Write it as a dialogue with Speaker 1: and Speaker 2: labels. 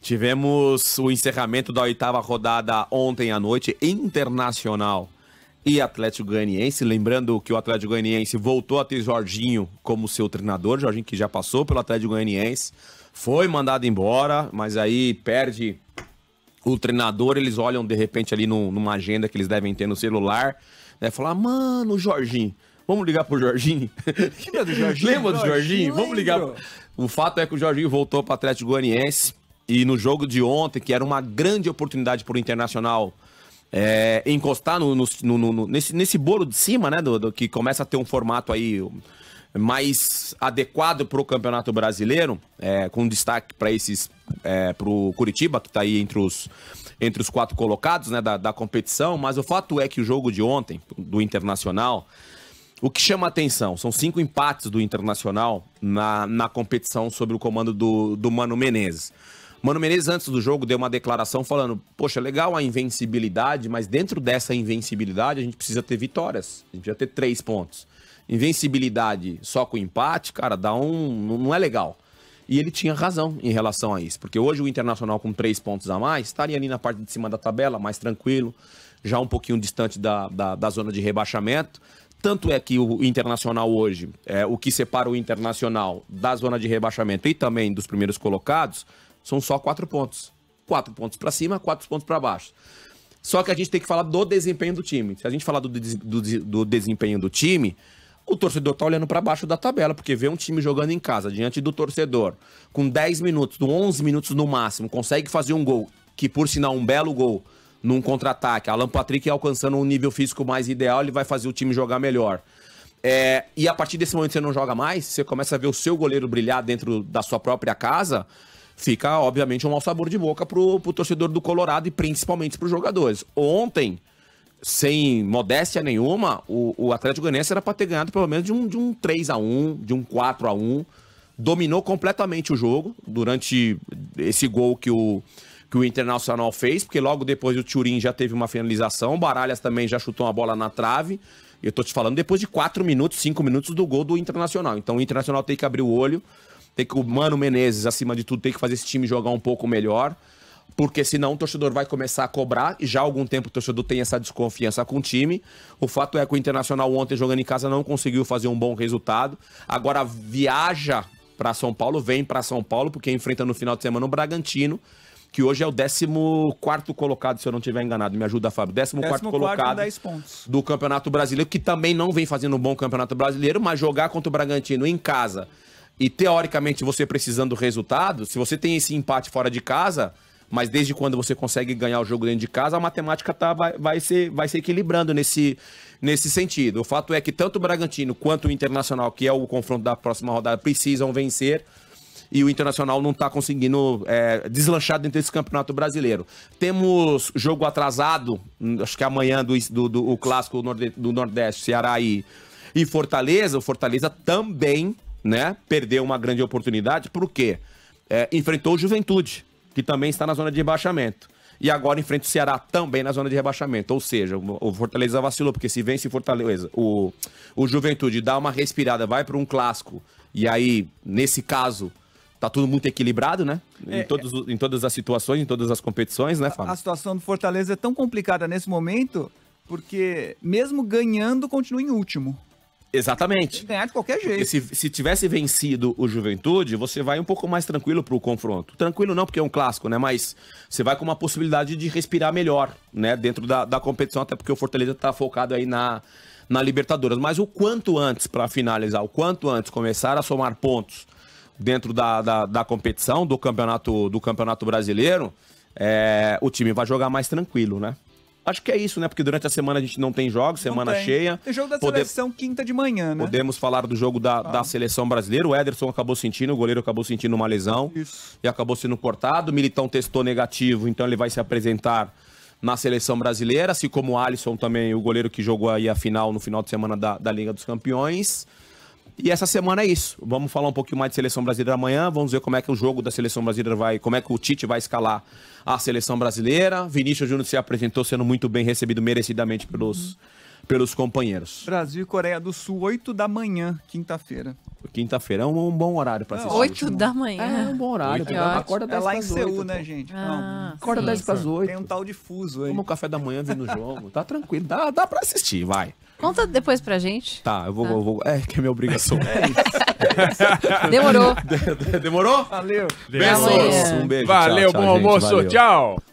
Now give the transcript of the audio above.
Speaker 1: Tivemos o encerramento da oitava rodada ontem à noite, internacional e Atlético Goianiense. Lembrando que o Atlético Goianiense voltou a ter Jorginho como seu treinador, Jorginho que já passou pelo Atlético Goianiense, foi mandado embora, mas aí perde o treinador. Eles olham de repente ali no, numa agenda que eles devem ter no celular, né? Falar, mano, Jorginho. Vamos ligar pro Jorginho? Lembra do Jorginho? Lembra do Jorginho? Jorginho? Vamos ligar. O fato é que o Jorginho voltou para Atlético Goianiense e no jogo de ontem, que era uma grande oportunidade para o Internacional é, encostar no, no, no, nesse, nesse bolo de cima, né? Do, do, que começa a ter um formato aí mais adequado para o Campeonato Brasileiro, é, com destaque para esses é, para o Curitiba que está aí entre os entre os quatro colocados, né, da, da competição. Mas o fato é que o jogo de ontem do Internacional o que chama atenção são cinco empates do Internacional na, na competição sobre o comando do, do Mano Menezes. Mano Menezes, antes do jogo, deu uma declaração falando: Poxa, legal a invencibilidade, mas dentro dessa invencibilidade a gente precisa ter vitórias. A gente precisa ter três pontos. Invencibilidade só com empate, cara, dá um. não é legal. E ele tinha razão em relação a isso, porque hoje o Internacional com três pontos a mais estaria ali na parte de cima da tabela, mais tranquilo, já um pouquinho distante da, da, da zona de rebaixamento. Tanto é que o Internacional hoje, é, o que separa o Internacional da zona de rebaixamento e também dos primeiros colocados, são só quatro pontos. Quatro pontos para cima, quatro pontos para baixo. Só que a gente tem que falar do desempenho do time. Se a gente falar do, do, do desempenho do time, o torcedor tá olhando para baixo da tabela, porque vê um time jogando em casa, diante do torcedor, com 10 minutos, 11 minutos no máximo, consegue fazer um gol, que por sinal um belo gol, num contra-ataque. Alan Patrick alcançando um nível físico mais ideal, ele vai fazer o time jogar melhor. É, e a partir desse momento você não joga mais, você começa a ver o seu goleiro brilhar dentro da sua própria casa fica, obviamente, um mau sabor de boca pro, pro torcedor do Colorado e principalmente pros jogadores. Ontem, sem modéstia nenhuma, o, o Atlético Goianiense era para ter ganhado pelo menos de um, de um 3 a 1 de um 4 a 1 Dominou completamente o jogo durante esse gol que o, que o Internacional fez, porque logo depois o Turin já teve uma finalização, o Baralhas também já chutou uma bola na trave. Eu tô te falando depois de 4 minutos, 5 minutos do gol do Internacional. Então o Internacional tem que abrir o olho tem que o Mano Menezes, acima de tudo, tem que fazer esse time jogar um pouco melhor. Porque senão o torcedor vai começar a cobrar, e já há algum tempo o torcedor tem essa desconfiança com o time. O fato é que o Internacional ontem jogando em casa não conseguiu fazer um bom resultado. Agora viaja para São Paulo, vem para São Paulo, porque enfrenta no final de semana o Bragantino que hoje é o 14 colocado, se eu não estiver enganado. Me ajuda, Fábio. 14 colocado do Campeonato Brasileiro, que também não vem fazendo um bom Campeonato Brasileiro, mas jogar contra o Bragantino em casa, e teoricamente você precisando do resultado, se você tem esse empate fora de casa, mas desde quando você consegue ganhar o jogo dentro de casa, a matemática tá, vai, vai, ser, vai se equilibrando nesse, nesse sentido. O fato é que tanto o Bragantino quanto o Internacional, que é o confronto da próxima rodada, precisam vencer. E o Internacional não está conseguindo é, deslanchar dentro desse campeonato brasileiro. Temos jogo atrasado, hum, acho que amanhã do, do, do o clássico do Nordeste, Ceará e, e Fortaleza. O Fortaleza também né? Perdeu uma grande oportunidade, por quê? É, enfrentou o Juventude, que também está na zona de rebaixamento. E agora enfrenta o Ceará também na zona de rebaixamento. Ou seja, o Fortaleza vacilou, porque se vence o Fortaleza, o, o Juventude dá uma respirada, vai para um clássico, e aí, nesse caso, tá tudo muito equilibrado, né? É, em, todos, é... em todas as situações, em todas as competições, né, Fábio? A, a situação do Fortaleza é tão complicada nesse momento, porque mesmo ganhando, continua em último. Exatamente. ganhar de qualquer jeito. Se, se, tivesse vencido o Juventude, você vai um pouco mais tranquilo para o confronto. Tranquilo não, porque é um clássico, né? Mas você vai com uma possibilidade de respirar melhor, né? Dentro da, da competição, até porque o Fortaleza está focado aí na, na Libertadores. Mas o quanto antes, para finalizar, o quanto antes começar a somar pontos dentro da, da, da competição, do campeonato, do campeonato brasileiro, é, o time vai jogar mais tranquilo, né? Acho que é isso, né? Porque durante a semana a gente não tem jogos, semana tem. cheia. Tem jogo da Pode... seleção quinta de manhã, né? Podemos falar do jogo da, da seleção brasileira. O Ederson acabou sentindo, o goleiro acabou sentindo uma lesão isso. e acabou sendo cortado. O Militão testou negativo, então ele vai se apresentar na seleção brasileira, assim como o Alisson também, o goleiro que jogou aí a final no final de semana da, da Liga dos Campeões. E essa semana é isso. Vamos falar um pouquinho mais de seleção brasileira amanhã. Vamos ver como é que o jogo da seleção brasileira vai, como é que o Tite vai escalar a seleção brasileira. Vinícius Júnior se apresentou sendo muito bem recebido merecidamente pelos, pelos companheiros. Brasil e Coreia do Sul, 8 da manhã, quinta-feira. Quinta-feira é um, um bom horário para é, assistir. 8 da manhã. É, um bom horário. É, acorda 10 é lá em Seul, 8, né, pô. gente? Ah, Não, acorda sim, 10 para as 8. Tem um tal de fuso aí. Como o café da manhã vindo no jogo. Tá tranquilo, dá, dá para assistir, vai. Conta depois pra gente. Tá, eu vou. Tá. Eu vou é, que é minha obrigação. É demorou. De, de, demorou? Valeu. Beijos. Um beijo. Valeu, tchau, bom tchau, almoço. valeu. Tchau.